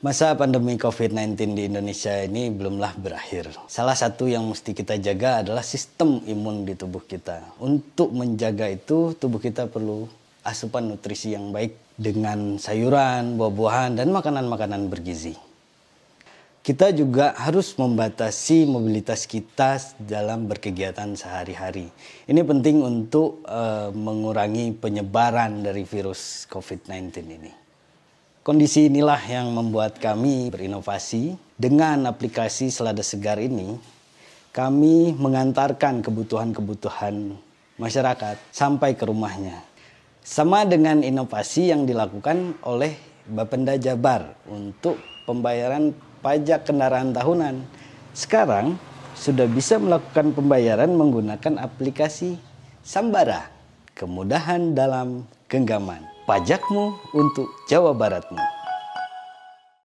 Masa pandemi COVID-19 di Indonesia ini belumlah berakhir. Salah satu yang mesti kita jaga adalah sistem imun di tubuh kita. Untuk menjaga itu, tubuh kita perlu asupan nutrisi yang baik dengan sayuran, buah-buahan, dan makanan-makanan bergizi. Kita juga harus membatasi mobilitas kita dalam berkegiatan sehari-hari. Ini penting untuk uh, mengurangi penyebaran dari virus COVID-19 ini. Kondisi inilah yang membuat kami berinovasi. Dengan aplikasi Selada Segar ini, kami mengantarkan kebutuhan-kebutuhan masyarakat sampai ke rumahnya. Sama dengan inovasi yang dilakukan oleh Bapenda Jabar untuk pembayaran pajak kendaraan tahunan. Sekarang sudah bisa melakukan pembayaran menggunakan aplikasi Sambara. Kemudahan dalam genggaman pajakmu untuk Jawa Baratmu.